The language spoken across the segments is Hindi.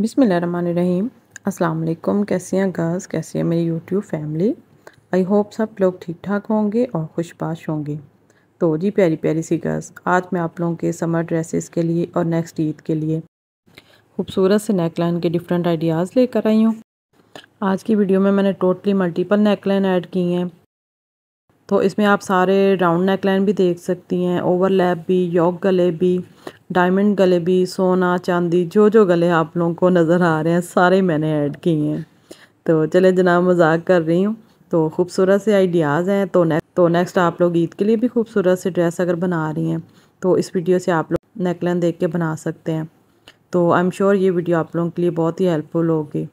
बिसमीम अस्सलाम कैसी हैं गर्ल्स कैसी हैं मेरी यूट्यूब फैमिली आई होप सब लोग ठीक ठाक होंगे और खुशबाश होंगे तो जी प्यारी प्यारी सी गर्ल्स आज मैं आप लोगों के समर ड्रेसेस के लिए और नेक्स्ट ईद के लिए खूबसूरत से नेकलाइन के डिफरेंट आइडियाज़ लेकर आई हूँ आज की वीडियो में मैंने टोटली मल्टीपल नेकलाइन ऐड की हैं तो इसमें आप सारे राउंड नेकलाइन भी देख सकती हैं ओवरलैप भी योग गले भी डायमंड गले भी सोना चांदी जो जो गले आप लोगों को नज़र आ रहे हैं सारे मैंने ऐड किए हैं तो चले जनाब मजाक कर रही हूँ तो खूबसूरत से आइडियाज़ हैं तो नेक्स्ट तो नेक्स्ट आप लोग ईद के लिए भी खूबसूरत से ड्रेस अगर बना रही हैं तो इस वीडियो से आप लोग नेकलाइन देख के बना सकते हैं तो आई एम श्योर ये वीडियो आप लोगों के लिए बहुत ही हेल्पफुल होगी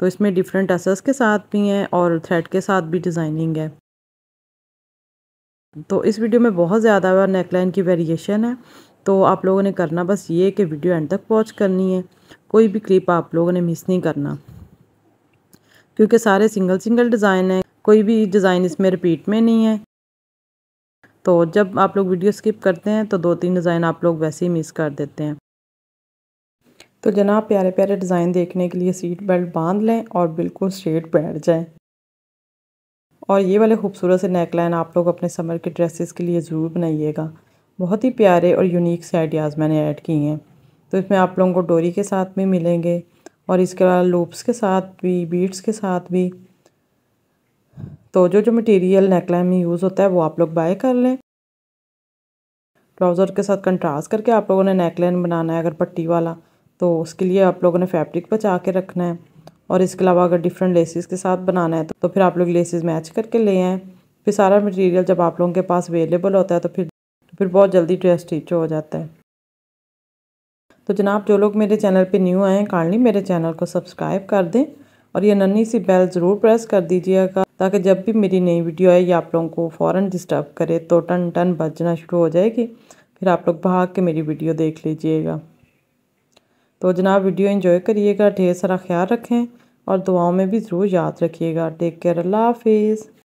तो इसमें डिफरेंट असर्स के साथ भी हैं और थ्रेड के साथ भी डिज़ाइनिंग है तो इस वीडियो में बहुत ज़्यादा नेकलाइन की वेरिएशन है तो आप लोगों ने करना बस ये कि वीडियो एंड तक वॉच करनी है कोई भी क्लिप आप लोगों ने मिस नहीं करना क्योंकि सारे सिंगल सिंगल डिज़ाइन है कोई भी डिज़ाइन इसमें रिपीट में नहीं है तो जब आप लोग वीडियो स्किप करते हैं तो दो तीन डिज़ाइन आप लोग वैसे ही मिस कर देते हैं तो जनाब प्यारे प्यारे डिज़ाइन देखने के लिए सीट बेल्ट बांध लें और बिल्कुल स्ट्रेट बैठ जाएं और ये वाले खूबसूरत से नेकलाइन आप लोग अपने समर के ड्रेसेस के लिए ज़रूर बनाइएगा बहुत ही प्यारे और यूनिक से आइडियाज़ मैंने ऐड किए हैं तो इसमें आप लोगों को डोरी के साथ भी मिलेंगे और इसके अलावा लूप्स के साथ भी बीट्स के साथ भी तो जो जो मटेरियल नेकलाइन में यूज़ होता है वो आप लोग बाय कर लें ट्राउज़र के साथ कंट्रास्ट करके आप लोगों ने नेकलाइन बनाना है अगर पट्टी वाला तो उसके लिए आप लोगों ने फैब्रिक बचा के रखना है और इसके अलावा अगर डिफरेंट लेसिस के साथ बनाना है तो, तो फिर आप लोग लेसिस मैच करके ले आएँ फिर सारा मटेरियल जब आप लोगों के पास अवेलेबल होता है तो फिर फिर बहुत जल्दी ड्रेस स्टिच हो जाता है तो जनाब जो लोग मेरे चैनल पे न्यू आए हैं काइंडली मेरे चैनल को सब्सक्राइब कर दें और ये नन्ही सी बेल ज़रूर प्रेस कर दीजिएगा ताकि जब भी मेरी नई वीडियो आए ये आप लोगों को फ़ौर डिस्टर्ब करे तो टन टन बजना शुरू हो जाएगी फिर आप लोग भाग के मेरी वीडियो देख लीजिएगा तो जनाब वीडियो इन्जॉय करिएगा ढेर सारा ख्याल रखें और दुआओं में भी ज़रूर याद रखिएगा टेक केयर अल्लाह हाफिज़